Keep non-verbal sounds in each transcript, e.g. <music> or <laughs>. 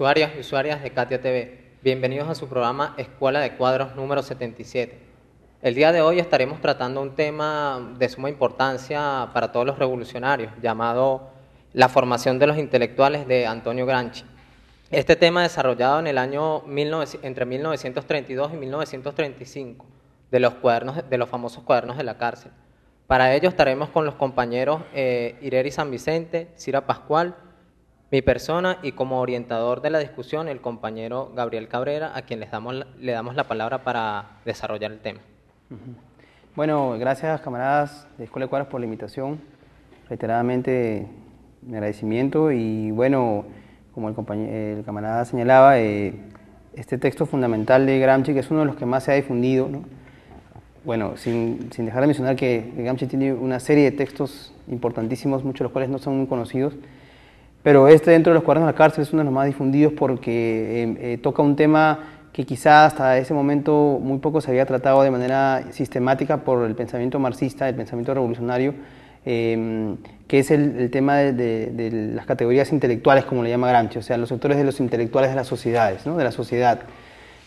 Usuarios y usuarias de Katia TV, bienvenidos a su programa Escuela de Cuadros número 77. El día de hoy estaremos tratando un tema de suma importancia para todos los revolucionarios, llamado La formación de los intelectuales de Antonio Granchi. Este tema desarrollado en el año entre 1932 y 1935 de los, cuadernos, de los famosos cuadernos de la cárcel. Para ello estaremos con los compañeros eh, Ireri San Vicente, Cira Pascual, mi persona y como orientador de la discusión, el compañero Gabriel Cabrera, a quien les damos, le damos la palabra para desarrollar el tema. Bueno, gracias camaradas de Escuela de por la invitación. Reiteradamente, mi agradecimiento y bueno, como el, camarada señalaba, eh, este texto fundamental de Gramsci, que es uno de los que más se ha difundido, bueno, sin, sin, dejar de mencionar que Gramsci tiene una serie de textos importantísimos, muchos de los cuales no son muy conocidos, pero este dentro de los cuadernos de la cárcel es uno de los más difundidos porque em, eh, toca un tema que quizás hasta ese momento muy poco se había tratado de manera sistemática por el pensamiento marxista, el pensamiento revolucionario, em, que es el, tema de, las categorías intelectuales, como le llama Gramsci, o sea, los sectores de los intelectuales de las sociedades, ¿no? de la sociedad,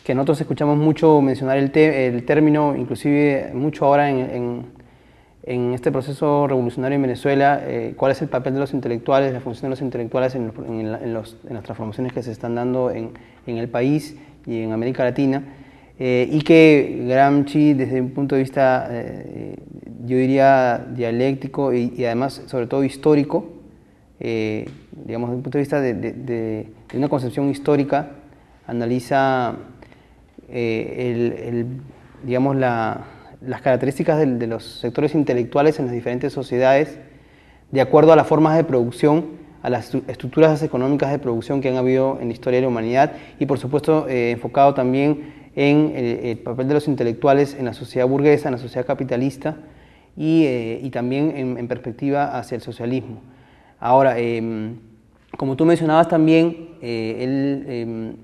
que nosotros escuchamos mucho mencionar el, el término, inclusive mucho ahora en en este proceso revolucionario en Venezuela, eh, cuál es el papel de los intelectuales, la función de los intelectuales en, las transformaciones que se están dando en, el país y en América Latina, eh, y que Gramsci, desde un punto de vista, eh, yo diría, dialéctico y, además, sobre todo, histórico, digamos, desde un punto de vista de, de, una concepción histórica, analiza el, digamos, la las características de, los sectores intelectuales en las diferentes sociedades de acuerdo a las formas de producción, a las estructuras económicas de producción que han habido en la historia de la humanidad y por supuesto eh, enfocado también en el, papel de los intelectuales en la sociedad burguesa, en la sociedad capitalista y, eh, y también en, perspectiva hacia el socialismo. Ahora, em, como tú mencionabas también, eh, él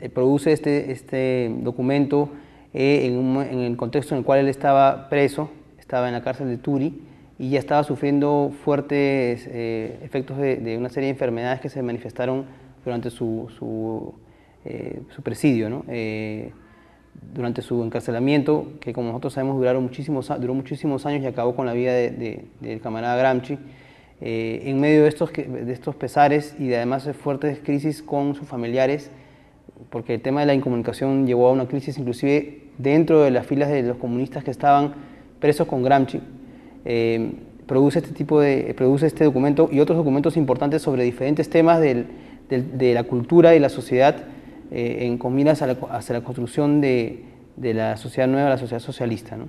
em, produce este, este documento eh, en, el contexto en el cual él estaba preso, estaba en la cárcel de Turi y ya estaba sufriendo fuertes eh, efectos de, una serie de enfermedades que se manifestaron durante su, su, eh, presidio, durante su encarcelamiento, que como nosotros sabemos duraron muchísimos, duró muchísimos años y acabó con la vida del camarada Gramsci. en medio de estos, de estos pesares y además de fuertes crisis con sus familiares, porque el tema de la incomunicación llevó a una crisis inclusive dentro de las filas de los comunistas que estaban presos con Gramsci. Eh, produce este tipo de produce este documento y otros documentos importantes sobre diferentes temas del, de la cultura y la sociedad eh, en combinas la, hacia la construcción de, de, la sociedad nueva, la sociedad socialista. ¿no?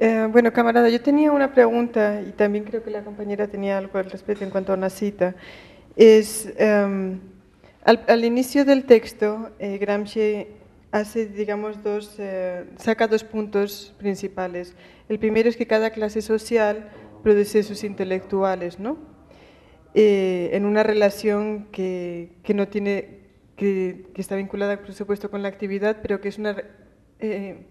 Eh, bueno, camarada, yo tenía una pregunta y también creo que la compañera tenía algo al respecto en cuanto a una cita. Es em, al, inicio del texto, eh, Gramsci hace, digamos, dos, eh, saca dos puntos principales. El primero es que cada clase social produce sus intelectuales, ¿no? Eh, en una relación que, que no tiene, que, que, está vinculada, por supuesto, con la actividad, pero que es una que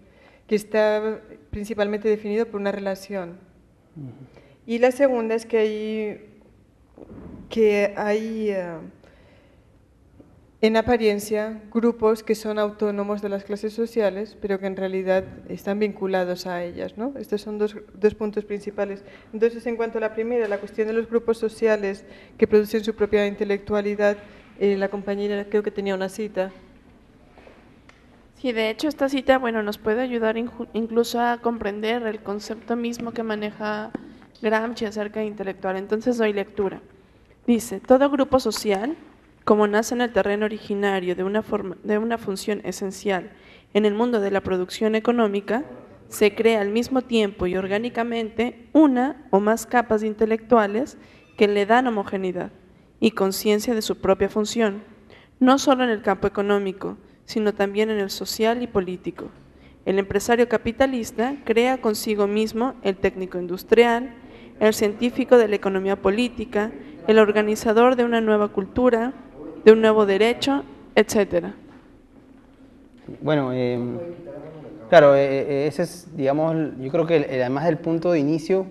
está principalmente definido por una relación. Y la segunda es que hay que hay en apariencia, grupos que son autónomos de las clases sociales, pero que en realidad están vinculados a ellas. ¿no? Estos son dos, dos puntos principales. Entonces, en cuanto a la primera, la cuestión de los grupos sociales que producen su propia intelectualidad, eh, la compañera creo que tenía una cita. Sí, de hecho esta cita, bueno, nos puede ayudar incluso a comprender el concepto mismo que maneja Gramsci acerca de intelectual. Entonces doy lectura. Dice, todo grupo social como nace en el terreno originario de una, función esencial en el mundo de la producción económica, se crea al mismo tiempo y orgánicamente una o más capas intelectuales que le dan homogeneidad y conciencia de su propia función, no solo en el campo económico, sino también en el social y político. El empresario capitalista crea consigo mismo el técnico industrial, el científico de la economía política, el organizador de una nueva cultura, de un nuevo derecho, etcétera. Bueno, eh, claro, eh, eh, ese es, digamos, yo creo que además del punto de inicio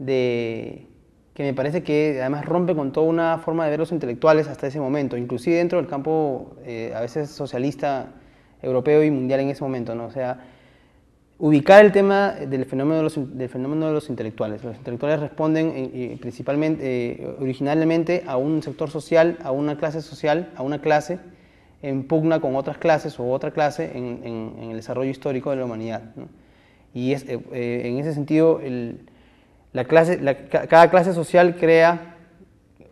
de que me parece que además rompe con toda una forma de ver los intelectuales hasta ese momento, inclusive dentro del campo a veces socialista europeo y mundial en ese momento, ¿no? O sea, ubicar el tema del fenómeno de los, del fenómeno de los intelectuales. Los intelectuales responden eh, eh, principalmente, eh, originalmente, a un sector social, a una clase social, a una clase en pugna con otras clases o otra clase en, el desarrollo histórico de la humanidad. Y es, en ese sentido, la clase, cada clase social crea,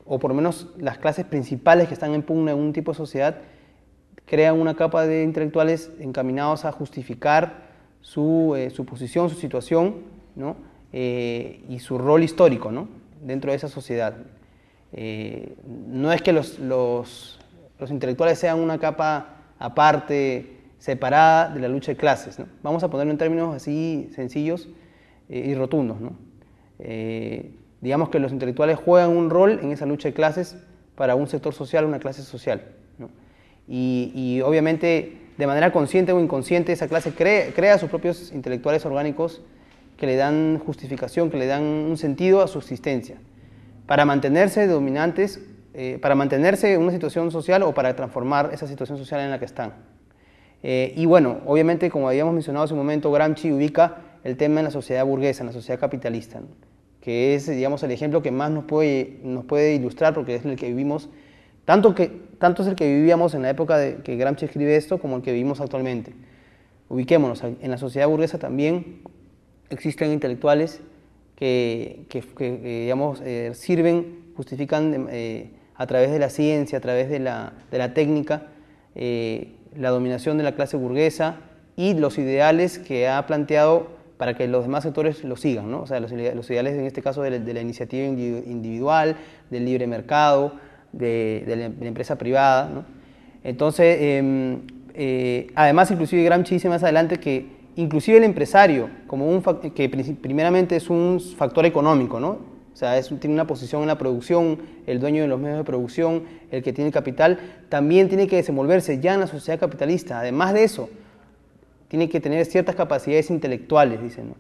o por lo menos las clases principales que están en pugna en un tipo de sociedad, crean una capa de intelectuales encaminados a justificar eh, su, posición, su situación eh, y su rol histórico dentro de esa sociedad. Eh, no es que los, intelectuales sean una capa aparte, separada de la lucha de clases. Vamos a ponerlo en términos así sencillos y rotundos. digamos que los intelectuales juegan un rol en esa lucha de clases para un sector social, una clase social. Y, y obviamente de manera consciente o inconsciente, esa clase crea, sus propios intelectuales orgánicos que le dan justificación, que le dan un sentido a su existencia. Para mantenerse dominantes, eh, para mantenerse en una situación social o para transformar esa situación social en la que están. Eh, y bueno, obviamente, como habíamos mencionado hace un momento, Gramsci ubica el tema en la sociedad burguesa, en la sociedad capitalista, que es, digamos, el ejemplo que más nos puede, nos puede ilustrar, porque es el que vivimos tanto, que, tanto es el que vivíamos en la época de que Gramsci escribe esto como el que vivimos actualmente. Ubiquémonos, en la sociedad burguesa también existen intelectuales que, que, digamos, eh, sirven, justifican eh, a través de la ciencia, a través de la, de la técnica, eh, la dominación de la clase burguesa y los ideales que ha planteado para que los demás sectores lo sigan, ¿no? O sea, los, ideales en este caso de la, iniciativa individual, del libre mercado, de, la, empresa privada. Entonces, em, eh, además, inclusive Gramsci dice más adelante que inclusive el empresario, como un que primeramente es un factor económico, ¿no? o sea, es, tiene una posición en la producción, el dueño de los medios de producción, el que tiene el capital, también tiene que desenvolverse ya en la sociedad capitalista. Además de eso, tiene que tener ciertas capacidades intelectuales, dicen.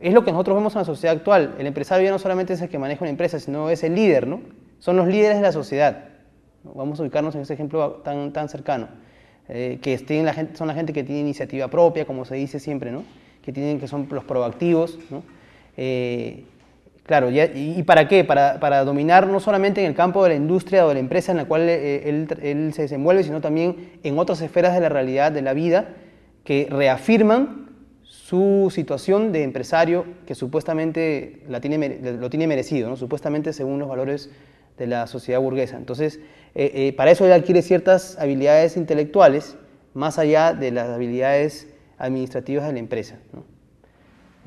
Es lo que nosotros vemos en la sociedad actual. El empresario ya no solamente es el que maneja una empresa, sino es el líder, ¿no? Son los líderes de la sociedad. Vamos a ubicarnos en ese ejemplo tan, tan cercano. Eh, que estén la gente, son la gente que tiene iniciativa propia, como se dice siempre, ¿no? que, tienen, que son los proactivos. ¿no? Eh, claro, y, para qué? Para, para, dominar no solamente en el campo de la industria o de la empresa en la cual eh, él, él, se desenvuelve, sino también en otras esferas de la realidad, de la vida, que reafirman su situación de empresario que supuestamente la tiene, lo tiene merecido, ¿no? supuestamente según los valores de la sociedad burguesa. Entonces, eh, eh, para eso él adquiere ciertas habilidades intelectuales más allá de las habilidades administrativas de la empresa.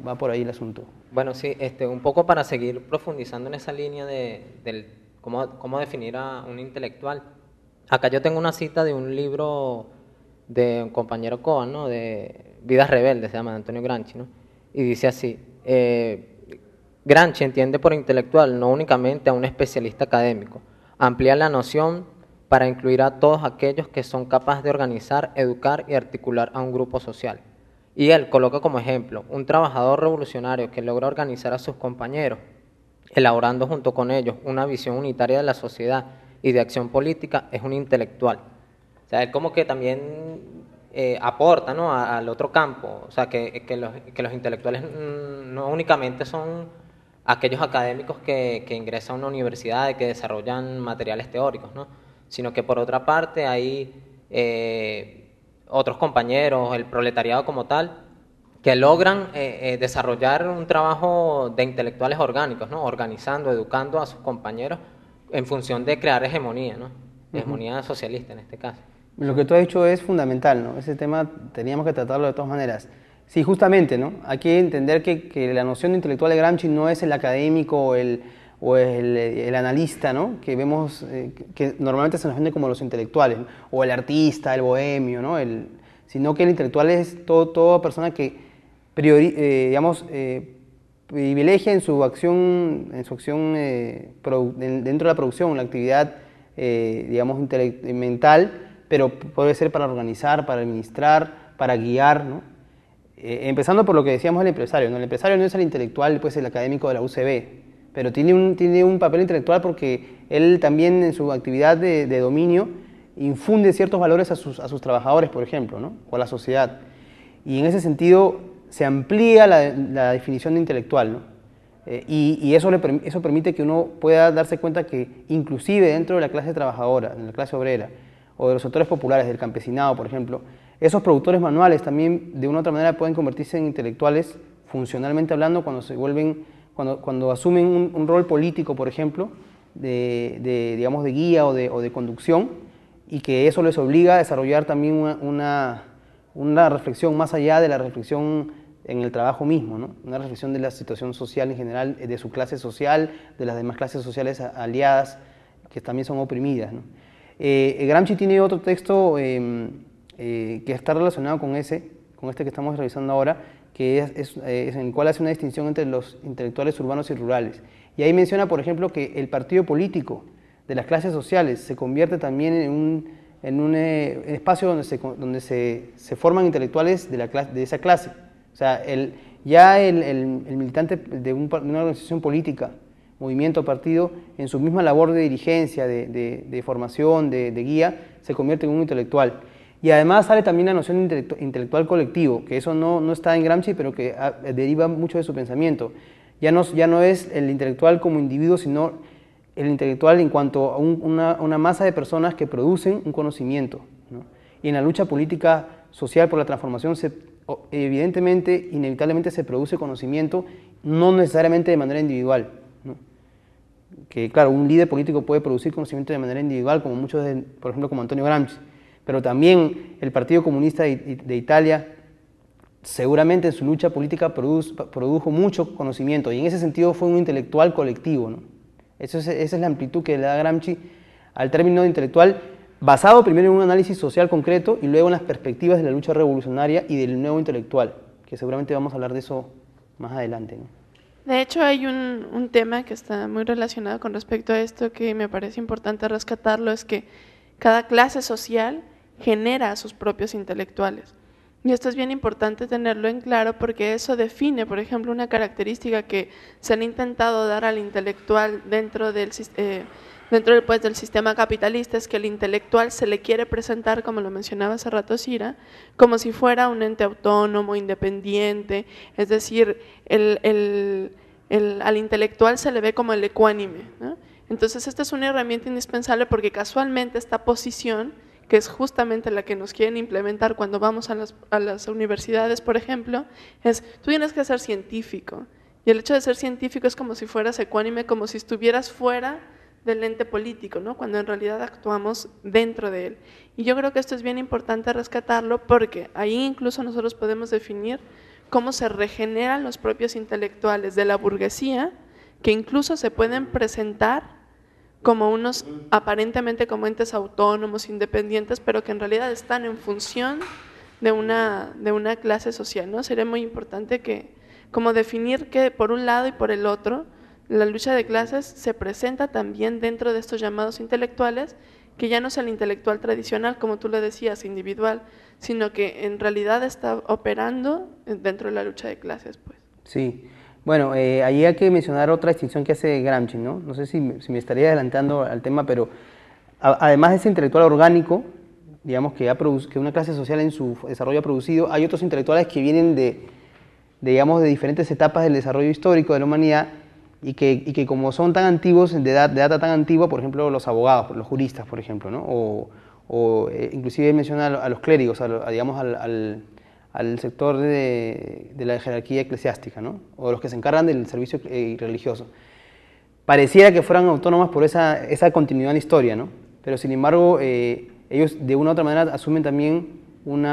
Va por ahí el asunto. Bueno, sí, este, un poco para seguir profundizando en esa línea de, del, cómo, cómo definir a un intelectual. Acá yo tengo una cita de un libro de un compañero Cohen, de Vidas Rebeldes, se llama Antonio Granchi, ¿no? y dice así, eh, Gramsci entiende por intelectual no únicamente a un especialista académico, amplía la noción para incluir a todos aquellos que son capaces de organizar, educar y articular a un grupo social. Y él coloca como ejemplo un trabajador revolucionario que logra organizar a sus compañeros, elaborando junto con ellos una visión unitaria de la sociedad y de acción política, es un intelectual. O sea, él como que también eh, aporta al otro campo, o sea, que los intelectuales mm, no únicamente son aquellos académicos que, ingresan a una universidad y que desarrollan materiales teóricos, ¿no? sino que por otra parte hay eh, otros compañeros, el proletariado como tal, que logran eh, eh, desarrollar un trabajo de intelectuales orgánicos, ¿no? organizando, educando a sus compañeros en función de crear hegemonía, ¿no? hegemonía socialista en este caso. Lo que tú has dicho es fundamental, ¿no? ese tema teníamos que tratarlo de todas maneras. Sí, justamente, ¿no? Hay que entender que, la noción de intelectual de Gramsci no es el académico o el, eh, analista, ¿no? Que vemos, eh, que normalmente se nos vende como los intelectuales, o el artista, el bohemio, ¿no? sino que el intelectual es toda persona que, eh, digamos, privilegia en su acción, en su acción dentro de la producción, la actividad, digamos, mental, pero puede ser para organizar, para administrar, para guiar, ¿no? Eh, empezando por lo que decíamos del empresario, el empresario no es el intelectual, pues el académico de la UCB, pero tiene un, papel intelectual porque él también en su actividad de, dominio infunde ciertos valores a sus, trabajadores, por ejemplo, ¿no? o a la sociedad. Y en ese sentido se amplía la, definición de intelectual, eh, y, eso, eso permite que uno pueda darse cuenta que inclusive dentro de la clase trabajadora, de la clase obrera, o de los sectores populares, del campesinado, por ejemplo, esos productores manuales también de una u otra manera pueden convertirse en intelectuales funcionalmente hablando cuando se vuelven, cuando, cuando asumen un, rol político, por ejemplo, de, de digamos, de guía o de, conducción, y que eso les obliga a desarrollar también una, una, reflexión más allá de la reflexión en el trabajo mismo, ¿no? una reflexión de la situación social en general, de su clase social, de las demás clases sociales aliadas que también son oprimidas. Eh, Gramsci tiene otro texto em, eh, que está relacionado con ese, con este que estamos revisando ahora, que es, eh, en el cual hace una distinción entre los intelectuales urbanos y rurales. Y ahí menciona, por ejemplo, que el partido político de las clases sociales se convierte también en un, en un eh, espacio donde, se, donde se, forman intelectuales de, la de esa clase. O sea, ya el, militante de, una organización política, movimiento, partido, en su misma labor de dirigencia, de formación, de guía, se convierte en un intelectual. Y además sale también la noción intelectual colectivo, que eso no, no está en Gramsci, pero que ah, deriva mucho de su pensamiento. Ya no, ya no es el intelectual como individuo, sino el intelectual en cuanto a una, una, masa de personas que producen un conocimiento. Y en la lucha política social por la transformación, se, evidentemente, inevitablemente se produce conocimiento, no necesariamente de manera individual. Que claro, un líder político puede producir conocimiento de manera individual, como muchos, de, por ejemplo, como Antonio Gramsci pero también el Partido Comunista de, Italia seguramente en su lucha política produjo mucho conocimiento y en ese sentido fue un intelectual colectivo. ¿no? es, esa es la amplitud que le da Gramsci al término de intelectual, basado primero en un análisis social concreto y luego en las perspectivas de la lucha revolucionaria y del nuevo intelectual, que seguramente vamos a hablar de eso más adelante. De hecho, hay un, un tema que está muy relacionado con respecto a esto que me parece importante rescatarlo, es que cada clase social genera a sus propios intelectuales. Y esto es bien importante tenerlo en claro porque eso define, por ejemplo, una característica que se han intentado dar al intelectual dentro del, eh, dentro pues, sistema capitalista, es que el intelectual se le quiere presentar, como lo mencionaba hace rato Sira, como si fuera un ente autónomo, independiente, es decir, al intelectual se le ve como el ecuánime. Entonces, esta es una herramienta indispensable porque casualmente esta posición que es justamente la que nos quieren implementar cuando vamos a las, universidades, por ejemplo, es tú tienes que ser científico. Y el hecho de ser científico es como si fueras ecuánime, como si estuvieras fuera del ente político, ¿no? cuando en realidad actuamos dentro de él. Y yo creo que esto es bien importante rescatarlo porque ahí incluso nosotros podemos definir cómo se regeneran los propios intelectuales de la burguesía, que incluso se pueden presentar como unos aparentemente como entes autónomos, independientes, pero que en realidad están en función de una, de una clase social. ¿no? Sería muy importante que, como definir que por un lado y por el otro, la lucha de clases se presenta también dentro de estos llamados intelectuales, que ya no es el intelectual tradicional, como tú le decías, individual, sino que en realidad está operando dentro de la lucha de clases. Pues. Sí, bueno, eh, ahí hay que mencionar otra distinción que hace Gramsci, ¿no? No sé si, me estaría adelantando al tema, pero además de ese intelectual orgánico, digamos que, ha que una clase social en su desarrollo ha producido, hay otros intelectuales que vienen de, digamos, de diferentes etapas del desarrollo histórico de la humanidad y que, como son tan antiguos, de, edad, de data tan antigua, por ejemplo, los abogados, los juristas, por ejemplo, ¿no? O, eh, inclusive menciona a los clérigos, a, digamos, al al sector de, la jerarquía eclesiástica, ¿no? o los que se encargan del servicio eh, religioso. Pareciera que fueran autónomas por esa, continuidad en historia, ¿no? pero sin embargo eh, ellos de una u otra manera asumen también un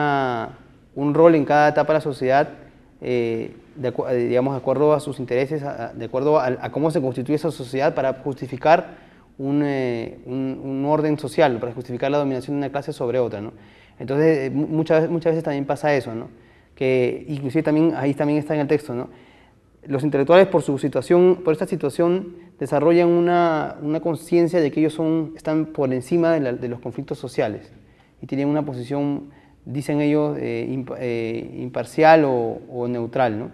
rol en cada etapa de la sociedad, eh, de, digamos, de acuerdo a sus intereses, de acuerdo a, cómo se constituye esa sociedad para justificar un, un, orden social, para justificar la dominación de una clase sobre otra. ¿no? Entonces, eh, muchas, muchas veces también pasa eso, ¿no? que inclusive también, ahí también está en el texto, ¿no? los intelectuales por su situación, por esta situación, desarrollan una, una conciencia de que ellos son, están por encima de, los conflictos sociales y tienen una posición, dicen ellos, eh, eh, imparcial o, neutral, ¿no?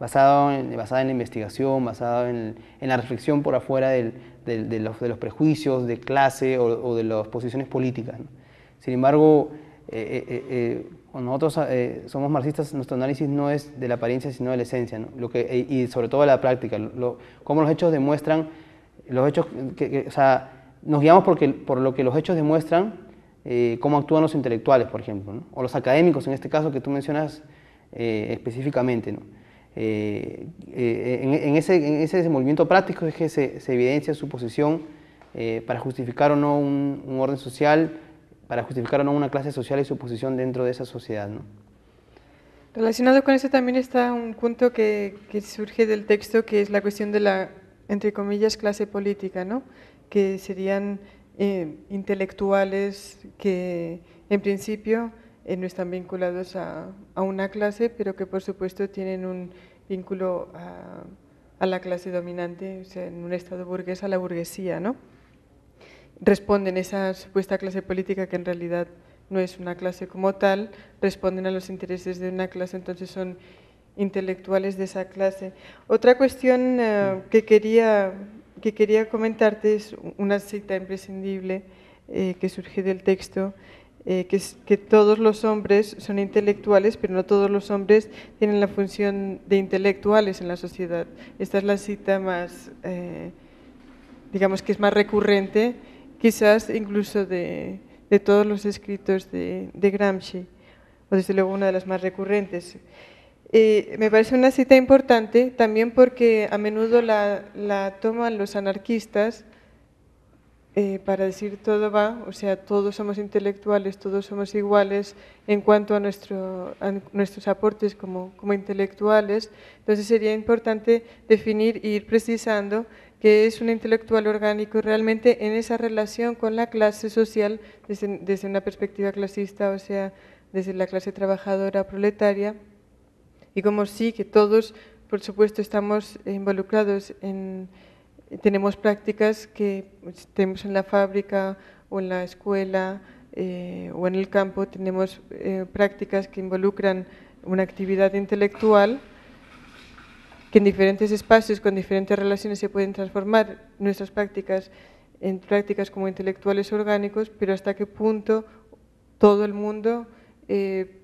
basada en, basada en la investigación, basada en, en la reflexión por afuera del, de, los, de, los, prejuicios de clase o, de las posiciones políticas. Sin embargo, eh, eh, eh, nosotros somos marxistas, nuestro análisis no es de la apariencia, sino de la esencia, lo que, y sobre todo de la práctica, lo, cómo los hechos demuestran, los hechos, que, o sea, nos guiamos porque, por lo que los hechos demuestran, cómo actúan los intelectuales, por ejemplo, o los académicos, en este caso que tú mencionas específicamente. en, ese, en, ese, desenvolvimiento práctico es que se, evidencia su posición para justificar o no un, un orden social para justificar o no una clase social y su posición dentro de esa sociedad. Relacionado con eso también está un punto que, surge del texto, que es la cuestión de la, entre comillas, clase política, ¿no? que serían eh, intelectuales que en principio eh, no están vinculados a, una clase, pero que por supuesto tienen un vínculo a, la clase dominante, o sea, en un estado burgués a la burguesía. ¿no? responden esa supuesta clase política que en realidad no es una clase como tal, responden a los intereses de una clase, entonces son intelectuales de esa clase. Otra cuestión eh, mm. que, quería, que quería comentarte es una cita imprescindible eh, que surge del texto, eh, que es que todos los hombres son intelectuales, pero no todos los hombres tienen la función de intelectuales en la sociedad. Esta es la cita más, digamos que es más recurrente quizás incluso de, todos los escritos de, Gramsci, o desde luego una de las más recurrentes. Eh, me parece una cita importante también porque a menudo la, toman los anarquistas eh, para decir todo va, o sea, todos somos intelectuales, todos somos iguales en cuanto a, nuestro, nuestros aportes como, como, intelectuales. Entonces sería importante definir e ir precisando que es un intelectual orgánico realmente en esa relación con la clase social, desde, una perspectiva clasista, o sea, desde la clase trabajadora proletaria, y como sí que todos, por supuesto, estamos involucrados en, tenemos prácticas que pues, tenemos en la fábrica o en la escuela eh, o en el campo, tenemos eh, prácticas que involucran una actividad intelectual en diferentes espacios, con diferentes relaciones, se pueden transformar nuestras prácticas en prácticas como intelectuales orgánicos, pero hasta qué punto todo el mundo eh,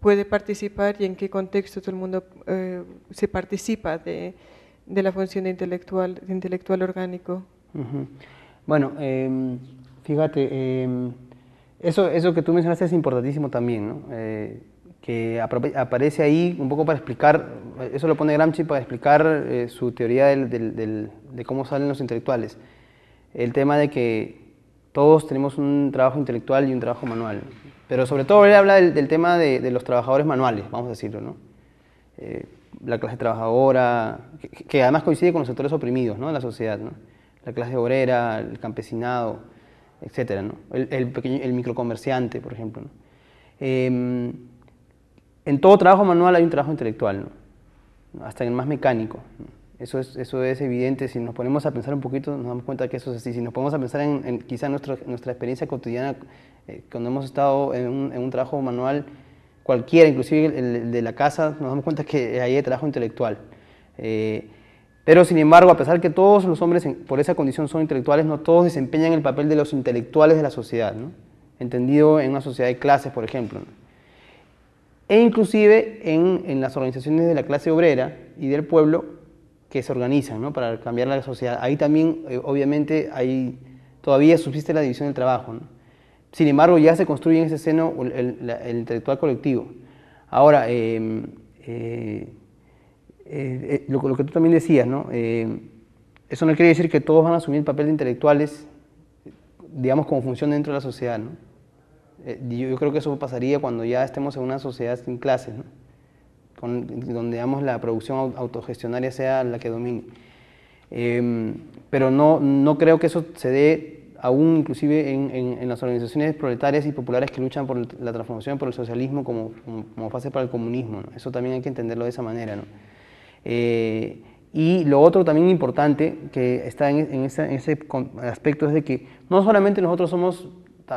puede participar y en qué contexto todo el mundo eh, se participa de, la función de intelectual, intelectual orgánico. Bueno, em, fíjate, em, eso, eso que tú mencionaste es importantísimo también, ¿no? Eh, que aparece ahí un poco para explicar, eso lo pone Gramsci para explicar eh, su teoría del, de cómo salen los intelectuales. El tema de que todos tenemos un trabajo intelectual y un trabajo manual. Pero sobre todo él habla del, tema de, de, los trabajadores manuales, vamos a decirlo, ¿no? Eh, la clase trabajadora, que, además coincide con los sectores oprimidos ¿no? de la sociedad, ¿no? La clase obrera, el campesinado, etcétera, ¿no? El, pequeño, el microcomerciante, por ejemplo, em, en todo trabajo manual hay un trabajo intelectual, ¿no? hasta en el más mecánico. Eso es, eso es evidente, si nos ponemos a pensar un poquito nos damos cuenta que eso es así, si nos ponemos a pensar en, en quizá nuestra, experiencia cotidiana, eh, cuando hemos estado en un, trabajo manual cualquiera, inclusive el, de la casa, nos damos cuenta que ahí hay trabajo intelectual. Eh, pero sin embargo, a pesar que todos los hombres por esa condición son intelectuales, no todos desempeñan el papel de los intelectuales de la sociedad, ¿no? entendido en una sociedad de clases, por ejemplo. ¿no? e inclusive en, en, las organizaciones de la clase obrera y del pueblo que se organizan ¿no? para cambiar la sociedad. Ahí también, eh, obviamente, hay, todavía subsiste la división del trabajo. ¿no? Sin embargo, ya se construye en ese seno el, intelectual colectivo. Ahora, eh, eh, lo, que tú también decías, ¿no? eso no quiere decir que todos van a asumir el papel de intelectuales, digamos, como función dentro de la sociedad. ¿no? Eh, yo, creo que eso pasaría cuando ya estemos en una sociedad sin clases, Con, donde la producción autogestionaria sea la que domine. Em, pero no, no creo que eso se dé aún inclusive en, las organizaciones proletarias y populares que luchan por la transformación, por el socialismo como, como, fase para el comunismo. Eso también hay que entenderlo de esa manera. Eh, y lo otro también importante que está en, en, ese aspecto es de que no solamente nosotros somos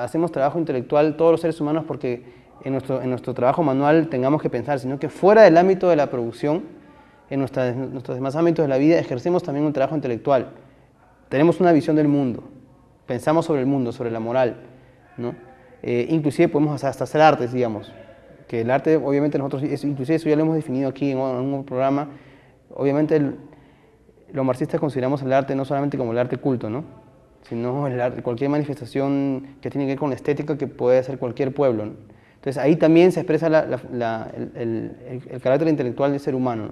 hacemos trabajo intelectual todos los seres humanos porque en nuestro, en nuestro trabajo manual tengamos que pensar, sino que fuera del ámbito de la producción, en, nuestros demás ámbitos de la vida, ejercemos también un trabajo intelectual. Tenemos una visión del mundo, pensamos sobre el mundo, sobre la moral, ¿no? Eh, inclusive podemos hasta hacer artes, digamos, que el arte, obviamente nosotros, inclusive eso ya lo hemos definido aquí en un programa, obviamente los marxistas consideramos el arte no solamente como el arte culto, ¿no? sino cualquier manifestación que tiene que ver con la estética que puede hacer cualquier pueblo. Entonces ahí también se expresa el, el, el, carácter intelectual del ser humano.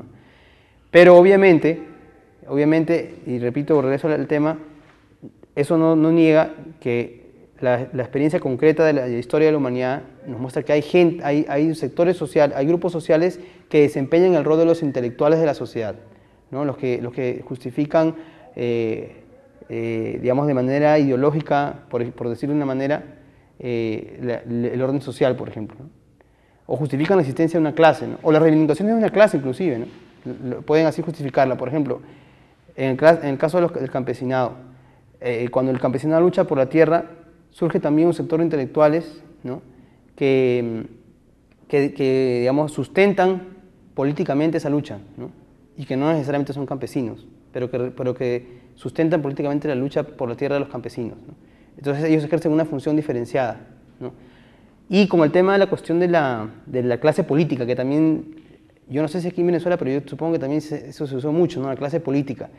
Pero obviamente, obviamente, y repito, regreso al tema, eso no, no niega que la, experiencia concreta de la, historia de la humanidad nos muestra que hay, gente, hay, hay sectores sociales, hay grupos sociales que desempeñan el rol de los intelectuales de la sociedad, los, que, los que justifican... Eh, eh, digamos, de manera ideológica, por, por decirlo de una manera, eh, el orden social, por ejemplo. O justifican la existencia de una clase, o las reivindicaciones de una clase inclusive. pueden así justificarla. Por ejemplo, en el, caso del campesinado, eh, cuando el campesinado lucha por la tierra, surge también un sector de intelectuales ¿no? que, mm, que, digamos, sustentan políticamente esa lucha, y que no necesariamente son campesinos, pero que, pero que sustentan políticamente la lucha por la tierra de los campesinos. Entonces ellos ejercen una función diferenciada. Y como el tema de la cuestión de la, clase política, que también, yo no sé si aquí en Venezuela, pero yo supongo que también eso se usó mucho, ¿no? la clase política.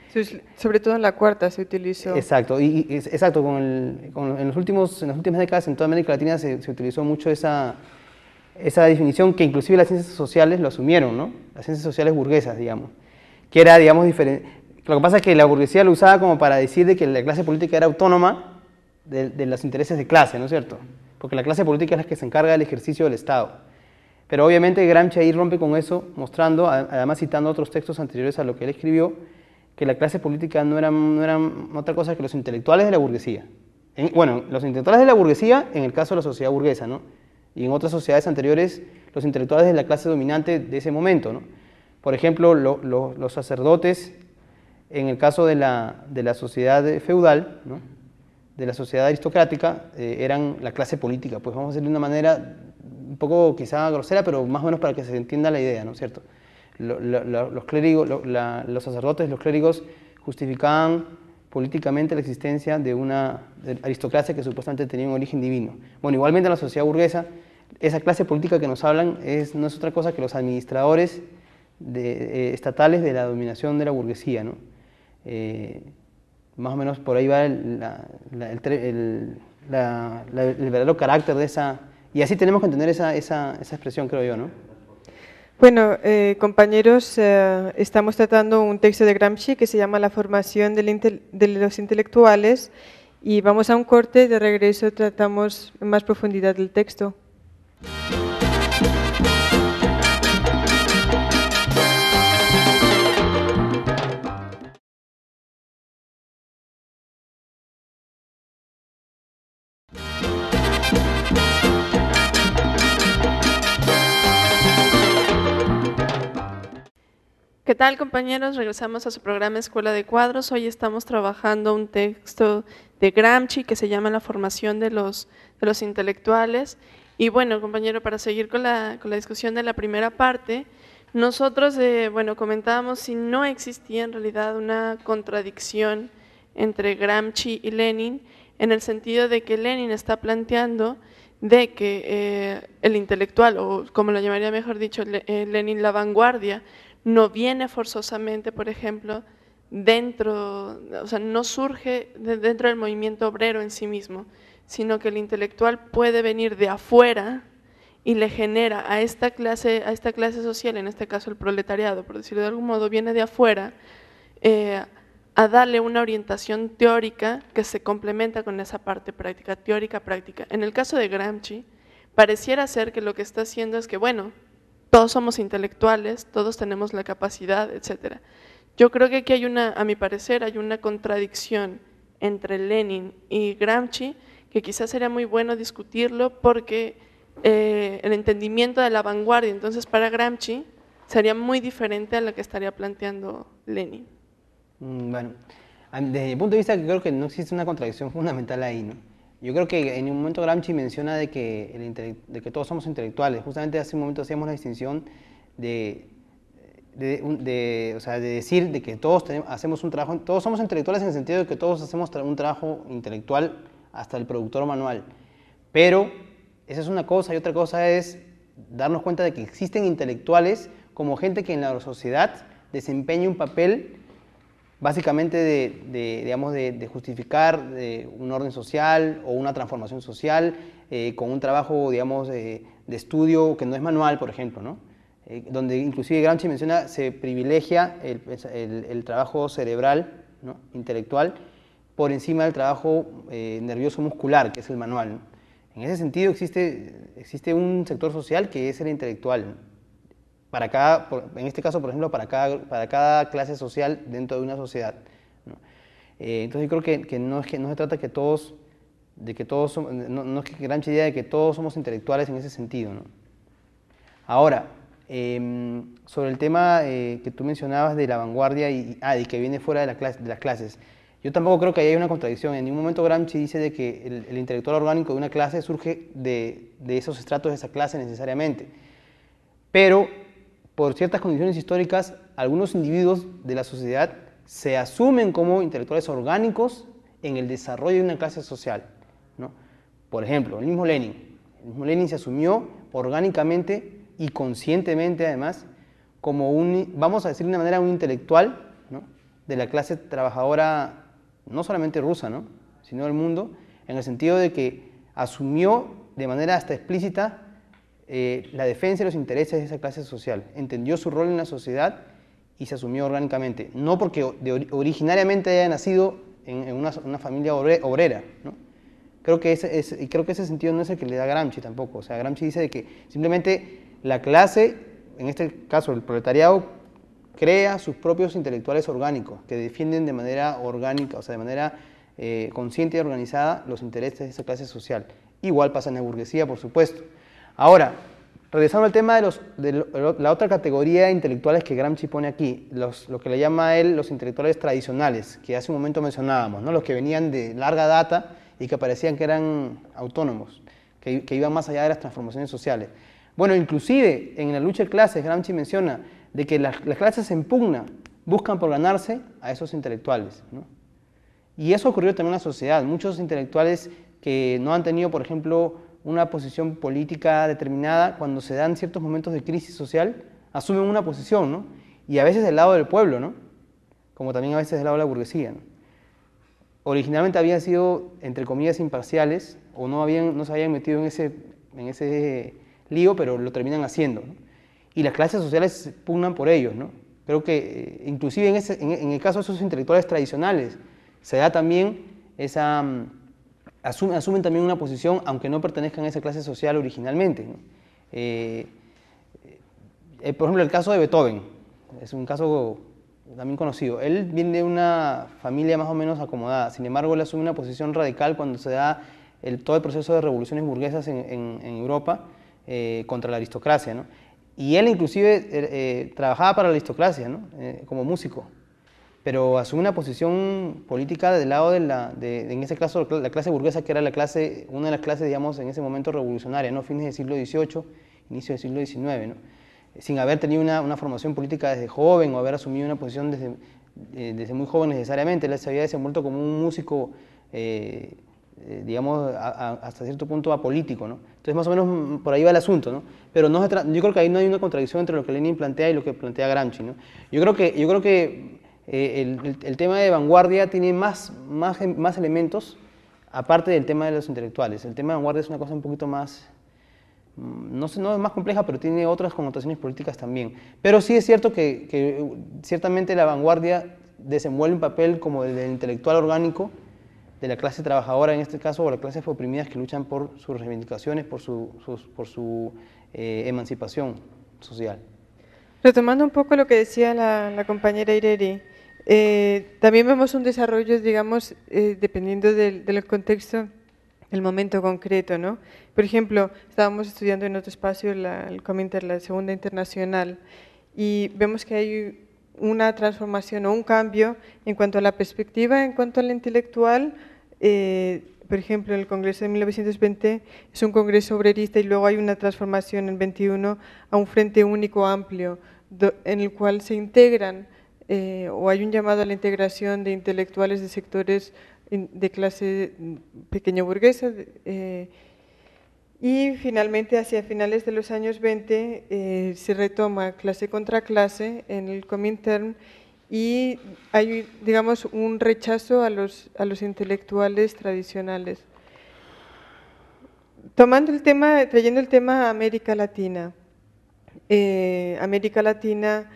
Sobre todo en la cuarta se utilizó. Exacto, exacto, con en, los últimos, en las últimas décadas en toda América Latina se, utilizó mucho esa, esa definición que inclusive las ciencias sociales lo asumieron, Las ciencias sociales burguesas, digamos, que era, digamos, diferente lo que pasa es que la burguesía lo usaba como para decir de que la clase política era autónoma de, los intereses de clase, ¿no es cierto? Porque la clase política es la que se encarga del ejercicio del Estado. Pero obviamente Gramsci ahí rompe con eso, mostrando, además citando otros textos anteriores a lo que él escribió, que la clase política no era no eran otra cosa que los intelectuales de la burguesía. bueno, los intelectuales de la burguesía en el caso de la sociedad burguesa, ¿no? Y en otras sociedades anteriores, los intelectuales de la clase dominante de ese momento, ¿no? Por ejemplo, los sacerdotes en el caso de la, sociedad feudal, de la sociedad aristocrática, eh, eran la clase política. Pues vamos a decirlo de una manera un poco quizá grosera, pero más o menos para que se entienda la idea, ¿no es cierto? los, clérigos, los sacerdotes, los clérigos justificaban políticamente la existencia de una aristocracia que supuestamente tenía un origen divino. Bueno, igualmente en la sociedad burguesa, esa clase política que nos hablan es, no es otra cosa que los administradores eh, estatales de la dominación de la burguesía, ¿no? Eh, más o menos por ahí va el, verdadero carácter de esa... Y así tenemos que entender esa, expresión, creo yo, ¿no? Bueno, eh, compañeros, eh, estamos tratando un texto de Gramsci que se llama La formación de los intelectuales y vamos a un corte, de regreso tratamos en más profundidad el texto. ¿Qué tal compañeros? Regresamos a su programa Escuela de Cuadros. Hoy estamos trabajando un texto de Gramsci que se llama La formación de los, intelectuales. Y bueno, compañero, para seguir con la, discusión de la primera parte, nosotros, eh, bueno, comentábamos si no existía en realidad una contradicción entre Gramsci y Lenin, en el sentido de que Lenin está planteando de que eh, el intelectual, o como lo llamaría mejor dicho eh, Lenin, la vanguardia, no viene forzosamente, por ejemplo, dentro, o sea, no surge dentro del movimiento obrero en sí mismo, sino que el intelectual puede venir de afuera y le genera a esta clase, a esta clase social, en este caso el proletariado, por decirlo de algún modo, viene de afuera eh, a darle una orientación teórica que se complementa con esa parte práctica, teórica, práctica. En el caso de Gramsci, pareciera ser que lo que está haciendo es que, bueno, todos somos intelectuales, todos tenemos la capacidad, etcétera. Yo creo que aquí hay una, a mi parecer, hay una contradicción entre Lenin y Gramsci que quizás sería muy bueno discutirlo porque eh, el entendimiento de la vanguardia, entonces para Gramsci, sería muy diferente a lo que estaría planteando Lenin. Mm, bueno, desde mi punto de vista creo que no existe una contradicción fundamental ahí, ¿no? Yo creo que en un momento Gramsci menciona de que, todos somos intelectuales. Justamente hace un momento hacíamos la distinción de, decir de que todos hacemos un trabajo, todos somos intelectuales en el sentido de que todos hacemos un trabajo intelectual hasta el productor manual. Pero esa es una cosa y otra cosa es darnos cuenta de que existen intelectuales como gente que en la sociedad desempeña un papel básicamente de, digamos, de, justificar eh, un orden social o una transformación social eh, con un trabajo digamos, eh, de estudio que no es manual, por ejemplo, donde inclusive Gramsci menciona se privilegia el, trabajo cerebral, ¿no? intelectual, por encima del trabajo nervioso muscular, que es el manual. En ese sentido existe, existe un sector social que es el intelectual cada, en este caso, por ejemplo, para cada, para cada clase social dentro de una sociedad. Eh, entonces yo creo que, no es que no se trata que todos, de que todos somos, no, es que gran idea de que todos somos intelectuales en ese sentido. Ahora, em, sobre el tema eh, que tú mencionabas de la vanguardia ah, y, que viene fuera de, la clase, de, las clases, yo tampoco creo que haya una contradicción. En ningún momento Gramsci dice de que el, intelectual orgánico de una clase surge de, de esos estratos de esa clase necesariamente. Pero por ciertas condiciones históricas, algunos individuos de la sociedad se asumen como intelectuales orgánicos en el desarrollo de una clase social. Por ejemplo, el mismo Lenin. El mismo Lenin se asumió orgánicamente y conscientemente, además, como un, vamos a decir de una manera, un intelectual de la clase trabajadora, no solamente rusa, sino del mundo, en el sentido de que asumió de manera hasta explícita eh, la defensa de los intereses de esa clase social, entendió su rol en la sociedad y se asumió orgánicamente, no porque originariamente haya nacido en, una, familia obrera. Creo, que ese, creo que ese sentido no es el que le da Gramsci tampoco. O sea, Gramsci dice que simplemente la clase, en este caso el proletariado, crea sus propios intelectuales orgánicos, que defienden de manera orgánica, o sea, de manera eh, consciente y organizada los intereses de esa clase social. Igual pasa en la burguesía, por supuesto. Ahora, regresando al tema de, los, la otra categoría de intelectuales que Gramsci pone aquí, lo que le llama él los intelectuales tradicionales, que hace un momento mencionábamos, ¿no? los que venían de larga data y que parecían que eran autónomos, que, iban más allá de las transformaciones sociales. Bueno, inclusive en la lucha de clases, Gramsci menciona de que las, clases en pugna buscan por ganarse a esos intelectuales. Y eso ocurrió también en la sociedad. Muchos intelectuales que no han tenido, por ejemplo, una posición política determinada, cuando se dan ciertos momentos de crisis social, asumen una posición, ¿no? Y a veces del lado del pueblo, ¿no? Como también a veces del lado de la burguesía. Originalmente habían sido, entre comillas, imparciales, o no, habían, no se habían metido en ese, en ese lío, pero lo terminan haciendo. ¿no? Y las clases sociales pugnan por ellos, ¿no? Creo que, eh, inclusive en, en el caso de esos intelectuales tradicionales, se da también esa mm, asumen, también una posición aunque no pertenezcan a esa clase social originalmente. Eh, eh, por ejemplo, el caso de Beethoven, es un caso también conocido. Él viene de una familia más o menos acomodada, sin embargo, él asume una posición radical cuando se da el, todo el proceso de revoluciones burguesas en, Europa eh, contra la aristocracia. Y él inclusive trabajaba para la aristocracia como músico pero asume una posición política del lado de la, de, en ese caso, la clase burguesa, que era la clase, una de las clases, digamos, en ese momento revolucionaria, ¿no? Fines del siglo XVIII, inicio del siglo XIX, ¿no? Sin haber tenido una, una formación política desde joven o haber asumido una posición desde, desde muy joven necesariamente, él se había desenvuelto como un músico, eh, eh, digamos, hasta cierto punto apolítico, ¿no? Entonces, más o menos mm, por ahí va el asunto, ¿no? Pero no yo creo que ahí no hay una contradicción entre lo que Lenin plantea y lo que plantea Gramsci, ¿no? Yo creo que, yo creo que eh, el, tema de vanguardia tiene más, más, más elementos aparte del tema de los intelectuales. El tema de vanguardia es una cosa un poquito más, mm, no, es más compleja, pero tiene otras connotaciones políticas también. Pero sí es cierto que, ciertamente la vanguardia desenvuelve un papel como el del intelectual orgánico, de la clase trabajadora en este caso, o las clases oprimidas que luchan por sus reivindicaciones, por su, por su eh, emancipación social. Retomando un poco lo que decía la, la compañera Ireri, eh, también vemos un desarrollo, digamos, eh, dependiendo del, contexto, el momento concreto, Por ejemplo, estábamos estudiando en otro espacio el el de la Segunda Internacional, y vemos que hay una transformación o un cambio en cuanto a la perspectiva, en cuanto al intelectual. Eh, por ejemplo, el Congreso de 1920 es un Congreso obrerista y luego hay una transformación en 21 a un frente único amplio, en el cual se integran eh, o hay un llamado a la integración de intelectuales de sectores de clase pequeño burguesa. Eh, y finalmente, hacia finales de los años 20, eh, se retoma clase contra clase en el Comintern y hay, digamos, un rechazo a los, a los intelectuales tradicionales. Tomando el tema, trayendo el tema a América Latina. América Latina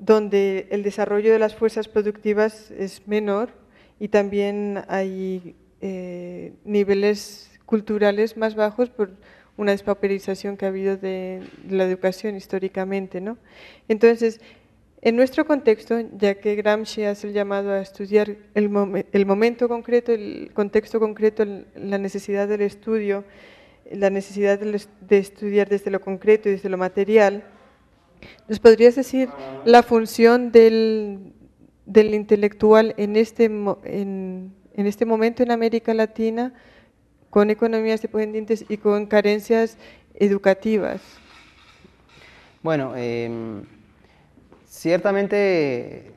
donde el desarrollo de las fuerzas productivas es menor y también hay eh, niveles culturales más bajos por una despaperización que ha habido de la educación históricamente. Entonces, en nuestro contexto, ya que Gramsci hace el llamado a estudiar el, momento concreto, el contexto concreto, la necesidad del estudio, la necesidad de estudiar desde lo concreto y desde lo material, ¿Nos podrías decir la función del, del intelectual en este, en, en este momento en América Latina con economías dependientes y con carencias educativas? Bueno, em, ciertamente,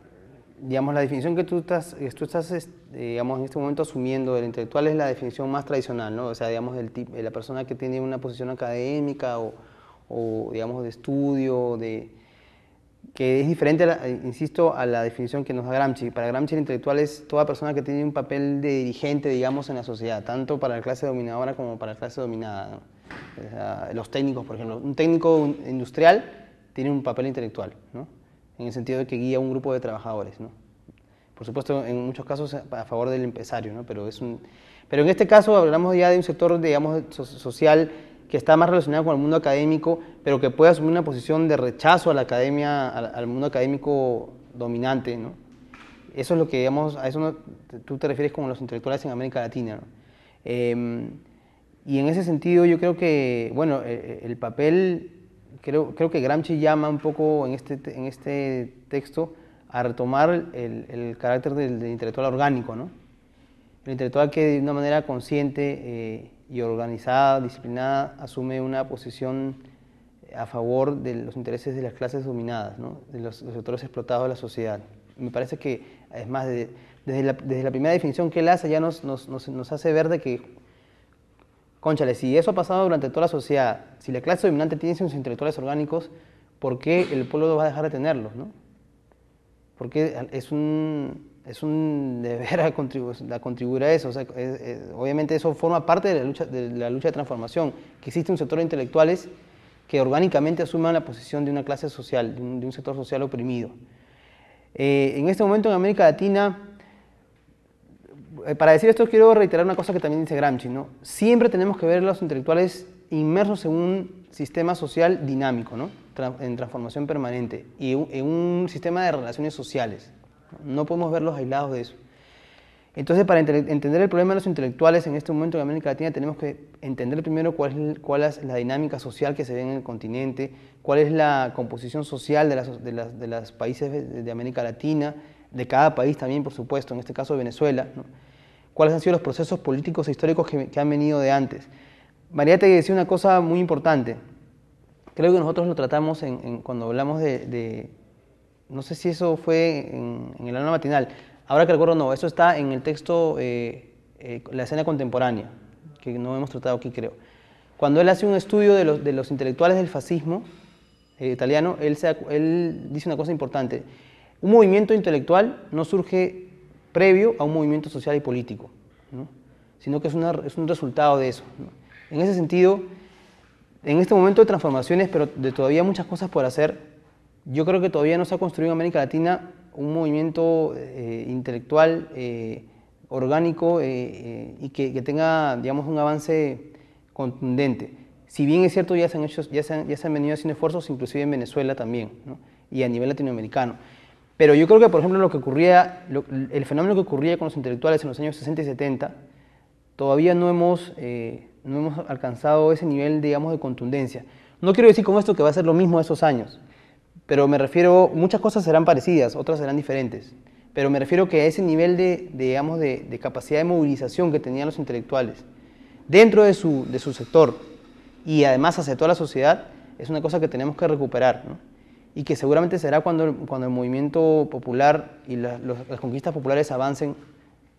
digamos, la definición que tú estás, tú estás digamos, en este momento asumiendo del intelectual es la definición más tradicional, ¿no? O sea, digamos, el, la persona que tiene una posición académica o o digamos de estudio, de, que es diferente, insisto, a la definición que nos da Gramsci. Para Gramsci el intelectual es toda persona que tiene un papel de dirigente, digamos, en la sociedad, tanto para la clase dominadora como para la clase dominada. los técnicos, por ejemplo. Un técnico industrial tiene un papel intelectual, ¿no? en el sentido de que guía a un grupo de trabajadores. ¿no? Por supuesto, en muchos casos a favor del empresario, ¿no? pero, es un, pero en este caso hablamos ya de un sector digamos, social que está más relacionado con el mundo académico, pero que puede asumir una posición de rechazo a la academia, al, mundo académico dominante, ¿no? Eso es lo que, digamos, a eso tú te refieres como los intelectuales en América Latina, ¿no? Em, y en ese sentido yo creo que, bueno, e, e, el, papel, creo, creo que Gramsci llama un poco en este, en este texto a retomar el, carácter del, intelectual orgánico, ¿no? El intelectual que de una manera consciente eh, y organizada, disciplinada, asume una posición eh, a favor de los intereses de las clases dominadas, de los, sectores explotados de la sociedad. Me parece que, es más, desde, la, desde, la, primera definición que él hace ya nos, nos, nos, hace ver de que, conchale, si eso ha pasado durante toda la sociedad, si la clase dominante tiene sus intelectuales orgánicos, ¿por qué el pueblo va a dejar de tenerlos? ¿no? Porque es un, es un deber a contribuir, a, eso. obviamente eso forma parte de la, lucha, de transformación, que existe un sector de intelectuales que orgánicamente asuman la posición de una clase social, de un, sector social oprimido. Eh, en este momento en América Latina, eh, para decir esto quiero reiterar una cosa que también dice Gramsci, ¿no? siempre tenemos que ver a los intelectuales inmersos en un sistema social dinámico, ¿no? en transformación permanente, y en un sistema de relaciones sociales. No podemos verlos aislados de eso. Entonces, para entender el problema de los intelectuales en este momento en América Latina, tenemos que entender primero cuál es, la dinámica social que se ve en el continente, cuál es la composición social de los las, países de, América Latina, de cada país también, por supuesto, en este caso Venezuela, cuáles han sido los procesos políticos e históricos que, han venido de antes. María te decía una cosa muy importante. Creo que nosotros lo tratamos cuando hablamos de, no sé si eso fue en, el alma matinal, ahora que recuerdo no, eso está en el texto eh, eh, La escena contemporánea, que no hemos tratado aquí creo. Cuando él hace un estudio de los, intelectuales del fascismo eh, italiano, él, dice una cosa importante. Un movimiento intelectual no surge previo a un movimiento social y político, sino que es, un resultado de eso. En ese sentido, en este momento de transformaciones, pero de todavía muchas cosas por hacer, yo creo que todavía no se ha construido en América Latina un movimiento eh, intelectual eh, orgánico eh, y que, tenga, digamos, un avance contundente. Si bien es cierto, ya se han, ya se han, venido haciendo esfuerzos, inclusive en Venezuela también, y a nivel latinoamericano. Pero yo creo que, por ejemplo, lo que ocurría, el fenómeno que ocurría con los intelectuales en los años 60 y 70, todavía no hemos, no hemos alcanzado ese nivel, digamos, de contundencia. No quiero decir con esto que va a ser lo mismo esos años, pero me refiero, muchas cosas serán parecidas, otras serán diferentes, pero me refiero que a ese nivel de, capacidad de movilización que tenían los intelectuales dentro de su, sector y además hacia toda la sociedad, es una cosa que tenemos que recuperar, y que seguramente será cuando, el movimiento popular y las conquistas populares avancen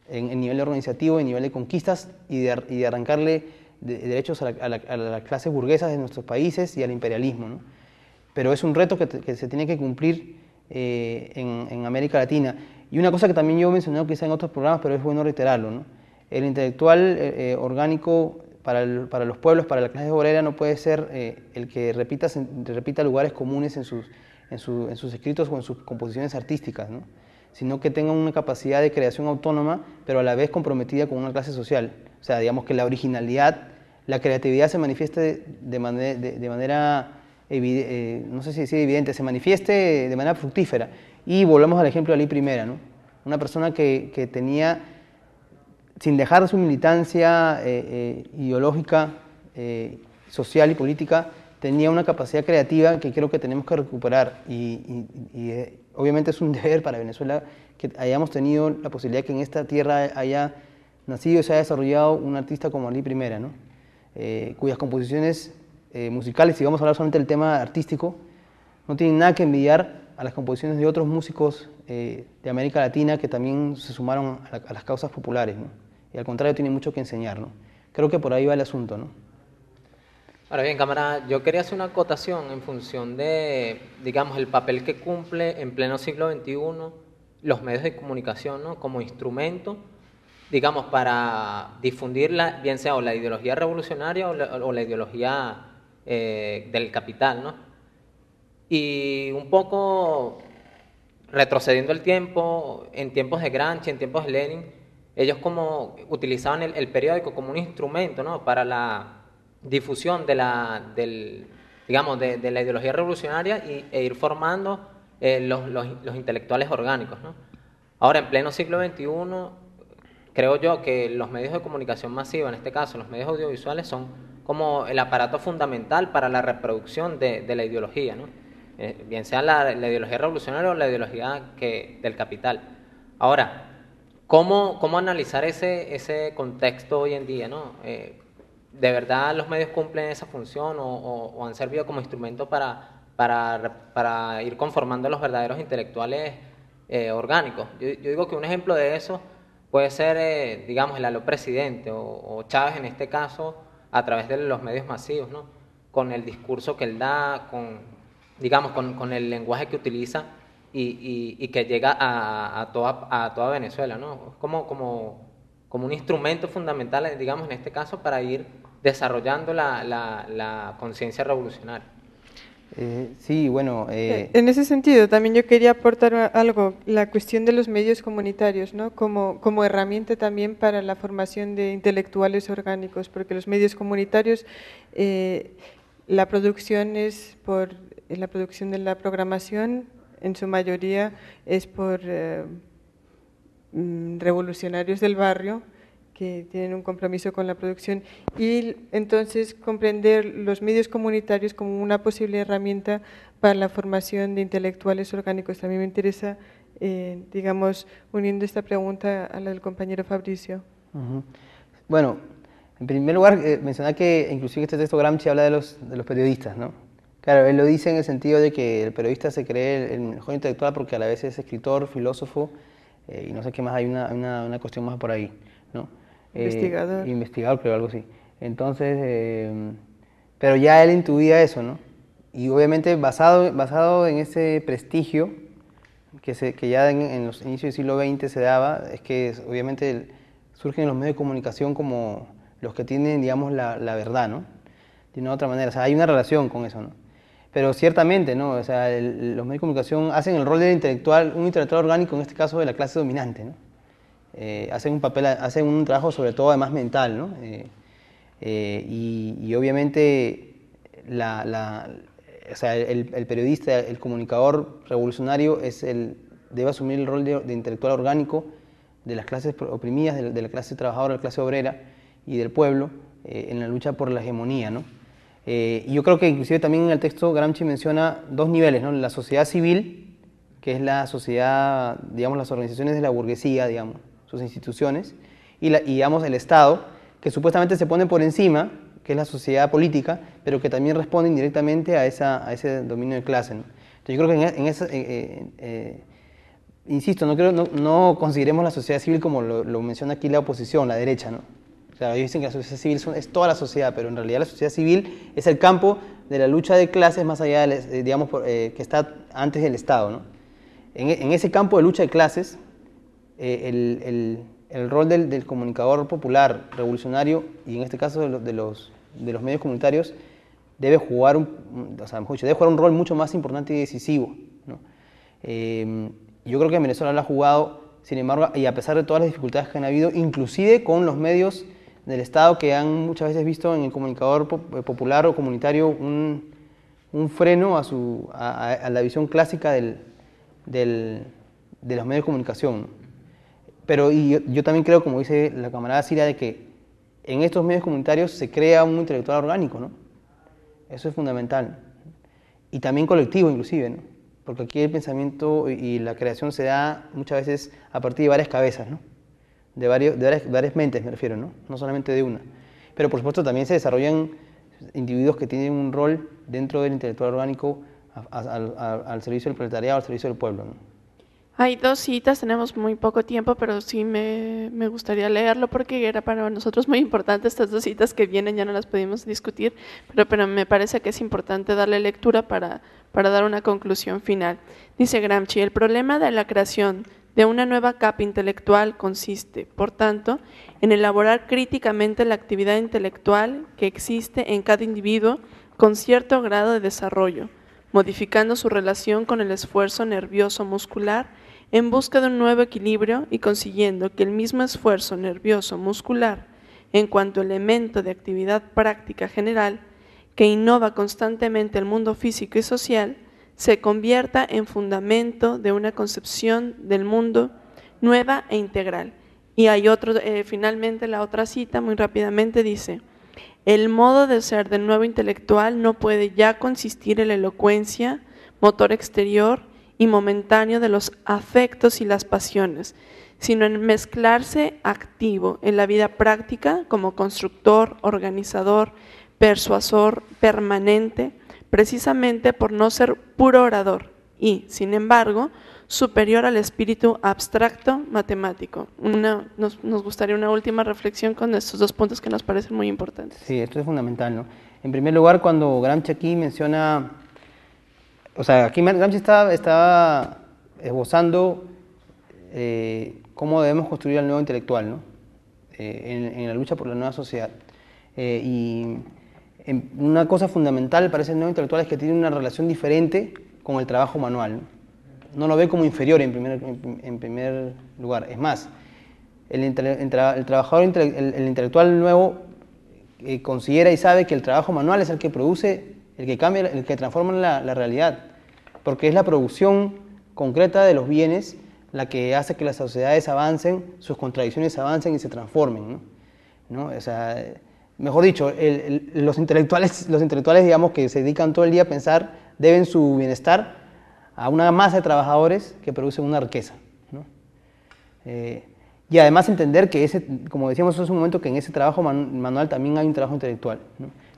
en, en, nivel organizativo, en nivel de conquistas y de, y arrancarle derechos a, a, las clases burguesas de nuestros países y al imperialismo. ¿no? pero es un reto que, se tiene que cumplir eh, en, América Latina. Y una cosa que también yo he mencionado quizá en otros programas, pero es bueno reiterarlo, el intelectual eh, eh, orgánico para, para, los pueblos, para la clase obrera, no puede ser el que repita, repita lugares comunes en sus, en, sus escritos o en sus composiciones artísticas, sino que tenga una capacidad de creación autónoma, pero a la vez comprometida con una clase social. O sea, digamos que la originalidad, la creatividad se manifieste de, de, de manera eh, no sé si es evidente, se manifieste de manera fructífera. Y volvemos al ejemplo de Ali Primera, ¿no? una persona que, tenía, sin dejar su militancia eh, eh, ideológica, social y política, tenía una capacidad creativa que creo que tenemos que recuperar y, obviamente es un <laughs> deber para Venezuela que hayamos tenido la posibilidad de que en esta tierra haya nacido y se haya desarrollado un artista como Ali Primera, cuyas composiciones eh, musicales, si vamos a hablar solamente del tema artístico, no tienen nada que envidiar a las composiciones de otros músicos eh, de América Latina que también se sumaron a, las causas populares. Y al contrario, tienen mucho que enseñar. Creo que por ahí va el asunto. Ahora bien, cámara, yo quería hacer una acotación en función de, digamos, el papel que cumple en pleno siglo XXI los medios de comunicación como instrumento, digamos, para difundir, la, bien sea o la ideología revolucionaria o la ideología eh, del capital, ¿no? Y un poco retrocediendo el tiempo, en tiempos de Gramsci, en tiempos de Lenin, ellos como utilizaban el, periódico como un instrumento, ¿no? Para la difusión de la, del, digamos, de, la ideología revolucionaria y, e ir formando eh, los, los, intelectuales orgánicos, ¿no? Ahora, en pleno siglo XXI, creo yo que los medios de comunicación masiva, en este caso los medios audiovisuales, son como el aparato fundamental para la reproducción de, la ideología, eh, bien sea la, ideología revolucionaria o la ideología del capital. Ahora, ¿cómo, analizar ese, ese contexto hoy en día? ¿no? Eh, ¿De verdad los medios cumplen esa función o, han servido como instrumento para, ir conformando los verdaderos intelectuales eh, orgánicos? Yo, digo que un ejemplo de eso puede ser, digamos, el alo presidente o Chávez en este caso a través de los medios masivos, Con el discurso que él da, con, digamos, con, el lenguaje que utiliza y, que llega a, toda, a toda Venezuela, ¿no? Como, como, como un instrumento fundamental, digamos, en este caso, para ir desarrollando la conciencia revolucionaria. Eh, sí, bueno. Eh, eh, en ese sentido, también yo quería aportar algo, la cuestión de los medios comunitarios, ¿no? Como, herramienta también para la formación de intelectuales orgánicos, porque los medios comunitarios, la producción es por, la producción de la programación, en su mayoría, es por mm, revolucionarios del barrio, que tienen un compromiso con la producción y entonces comprender los medios comunitarios como una posible herramienta para la formación de intelectuales orgánicos. También me interesa, eh, digamos, uniendo esta pregunta a la del compañero Fabricio. Bueno, en primer lugar, eh, mencionar que inclusive este texto Gramsci habla de los, de los periodistas, ¿no? Claro, él lo dice en el sentido de que el periodista se cree el mejor intelectual porque a la vez es escritor, filósofo eh, y no sé qué más, hay una, una, una cuestión más por ahí, ¿no? investigador. Eh, investigador, creo, algo así. Entonces, em, pero ya él intuía eso, ¿no? Y obviamente basado, basado en ese prestigio que, se, que ya en, los inicios del siglo XX se daba, es que obviamente surgen los medios de comunicación como los que tienen, digamos, la, verdad, ¿no? De una otra manera, o sea, hay una relación con eso, ¿no? Pero ciertamente, ¿no? O sea, los medios de comunicación hacen el rol del intelectual, un intelectual orgánico, en este caso de la clase dominante, ¿no? eh, hacen un papel, hace un trabajo sobre todo además mental, ¿no? Eh, eh, y, obviamente la, el, periodista, el comunicador revolucionario es el, debe asumir el rol de, intelectual orgánico de las clases oprimidas, de, la clase trabajadora, de la clase obrera y del pueblo eh, en la lucha por la hegemonía, ¿no? y yo creo que inclusive también en el texto Gramsci menciona dos niveles, ¿no? La sociedad civil, que es la sociedad, digamos, las organizaciones de la burguesía, digamos, sus instituciones, y, la, digamos el Estado, que supuestamente se pone por encima, que es la sociedad política, pero que también responde indirectamente a, esa, a ese dominio de clase. yo creo que en, e, en eh, insisto, no, creo, no, consideremos la sociedad civil como lo, menciona aquí la oposición, la derecha, ¿no? O sea, ellos dicen que la sociedad civil es toda la sociedad, pero en realidad la sociedad civil es el campo de la lucha de clases más allá, de, eh, digamos, eh, que está antes del Estado, ¿no? En, e, en ese campo de lucha de clases, eh, el, rol del, comunicador popular, revolucionario, y en este caso de, los, medios comunitarios, debe jugar, un, un rol mucho más importante y decisivo. Em, yo creo que Venezuela lo ha jugado, sin embargo, y a pesar de todas las dificultades que han habido, inclusive con los medios del Estado que han muchas veces visto en el comunicador eh, popular o comunitario un, freno a, su, la visión clásica de los medios de comunicación. Pero yo, también creo, como dice la camarada Cira, de que en estos medios comunitarios se crea un intelectual orgánico, ¿no? Eso es fundamental. Y también colectivo, inclusive, ¿no? Porque aquí el pensamiento y la creación se da muchas veces a partir de varias cabezas, ¿no? De, varios, varias, mentes, me refiero, ¿no? No solamente de una. Pero por supuesto también se desarrollan individuos que tienen un rol dentro del intelectual orgánico al servicio del proletariado, al servicio del pueblo, hay dos citas, tenemos muy poco tiempo, pero sí me, gustaría leerlo porque era para nosotros muy importante estas dos citas que vienen, ya no las pudimos discutir, pero, me parece que es importante darle lectura para, para dar una conclusión final. Dice Gramsci, el problema de la creación de una nueva capa intelectual consiste, por tanto, en elaborar críticamente la actividad intelectual que existe en cada individuo con cierto grado de desarrollo, modificando su relación con el esfuerzo nervioso muscular, en busca de un nuevo equilibrio y consiguiendo que el mismo esfuerzo nervioso muscular, en cuanto elemento de actividad práctica general, que innova constantemente el mundo físico y social, se convierta en fundamento de una concepción del mundo nueva e integral. Y hay otro, eh, finalmente la otra cita muy rápidamente dice, el modo de ser del nuevo intelectual no puede ya consistir en la elocuencia, motor exterior, y momentáneo de los afectos y las pasiones, sino en mezclarse activo en la vida práctica como constructor, organizador, persuasor permanente, precisamente por no ser puro orador y, sin embargo, superior al espíritu abstracto matemático. nos, gustaría una última reflexión con estos dos puntos que nos parecen muy importantes. Sí, esto es fundamental. ¿no? En primer lugar, cuando Gramsci aquí menciona o sea, aquí Gramsci estaba, esbozando eh, cómo debemos construir al nuevo intelectual, eh, en, la lucha por la nueva sociedad. Eh, y una cosa fundamental para ese nuevo intelectual es que tiene una relación diferente con el trabajo manual. No, lo ve como inferior en primer, lugar. Es más, el, trabajador, el, intelectual nuevo considera y sabe que el trabajo manual es el que produce el que cambia, el que transforma la, realidad, porque es la producción concreta de los bienes la que hace que las sociedades avancen, sus contradicciones avancen y se transformen. mejor dicho, los, intelectuales, los intelectuales, digamos, que se dedican todo el día a pensar, deben su bienestar a una masa de trabajadores que producen una riqueza. Eh, y además entender que ese, como decíamos hace un momento, que en ese trabajo manual también hay un trabajo intelectual.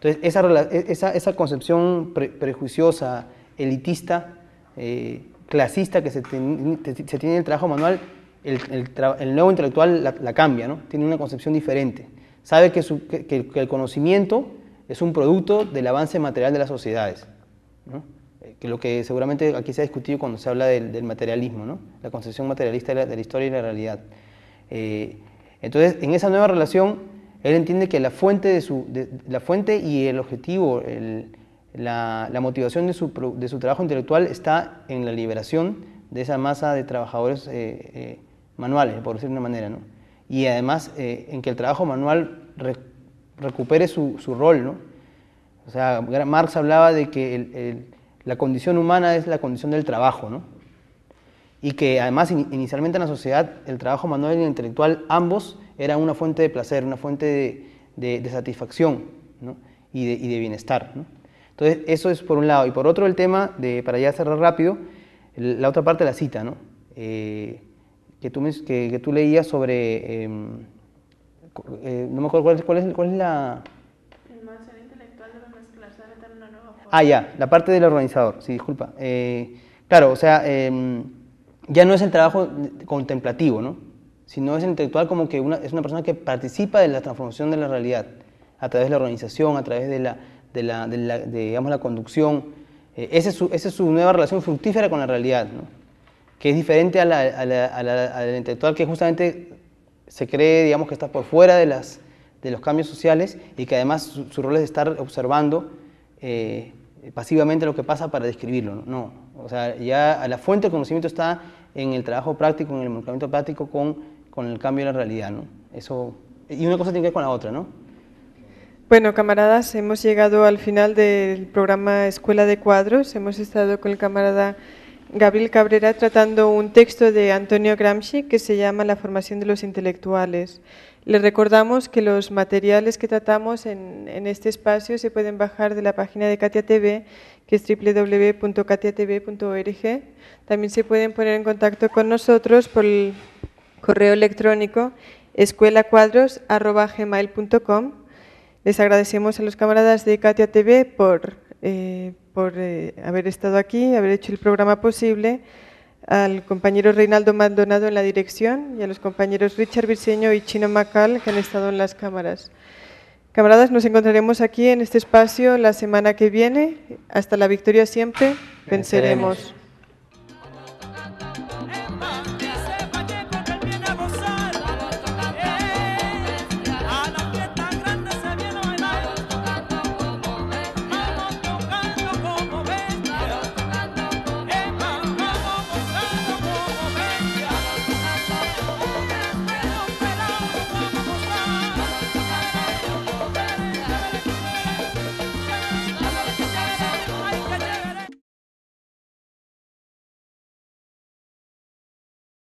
Entonces, esa, e, concepción prejuiciosa, elitista, eh, clasista que se, tiene en el trabajo manual, el, nuevo intelectual la, cambia, ¿no? tiene una concepción diferente. Sabe que, el conocimiento es un producto del avance material de las sociedades. Eh, que lo que seguramente aquí se ha discutido cuando se habla del, materialismo, la concepción materialista de la historia y la realidad. Eh, entonces, en esa nueva relación, él entiende que la fuente, de su, la fuente y el objetivo, la, motivación de su, de su, trabajo intelectual está en la liberación de esa masa de trabajadores eh, eh, manuales, por decir de una manera, ¿no? Y además en que el trabajo manual recupere su, su, rol, ¿no? O sea, Marx hablaba de que la condición humana es la condición del trabajo, ¿no? y que además inicialmente en la sociedad el trabajo manual y el intelectual ambos eran una fuente de placer, una fuente de, satisfacción y, de, bienestar. Entonces eso es por un lado. Y por otro el tema, de, para ya cerrar rápido, la otra parte de la cita, ¿no? Eh, que, tú, que, que, tú leías sobre, em, eh, no me acuerdo cuál es, cuál es, es la... Ah, ya, la parte del organizador, sí, disculpa. Eh, claro, o sea, em, ya no es el trabajo contemplativo, ¿no? sino es el intelectual como que es una persona que participa de la transformación de la realidad a través de la organización, a través de la, de la, de digamos, la conducción. Eh, esa, es su, esa, es su, nueva relación fructífera con la realidad, ¿no? que es diferente al la, a intelectual que justamente se cree digamos, que está por fuera de, las, de los cambios sociales y que además su, rol es estar observando eh, pasivamente lo que pasa para describirlo. ¿no? no o sea, ya la fuente del conocimiento está en el trabajo práctico, en el movimiento práctico con, con el cambio de la realidad, ¿no? Eso, y una cosa tiene que ver con la otra, ¿no? Bueno, camaradas, hemos llegado al final del programa Escuela de Cuadros. Hemos estado con el camarada Gabriel Cabrera tratando un texto de Antonio Gramsci que se llama La formación de los intelectuales. Les recordamos que los materiales que tratamos en, en este espacio se pueden bajar de la página de Katia TV que es www.katiatv.org. También se pueden poner en contacto con nosotros por el correo electrónico escuelacuadros.gmail.com. Les agradecemos a los camaradas de Katia TV por, eh, eh, haber estado aquí, haber hecho el programa posible, al compañero Reinaldo Maldonado en la dirección y a los compañeros Richard Virseño y Chino Macal que han estado en las cámaras. Camaradas, nos encontraremos aquí en este espacio la semana que viene. Hasta la victoria siempre. Venceremos.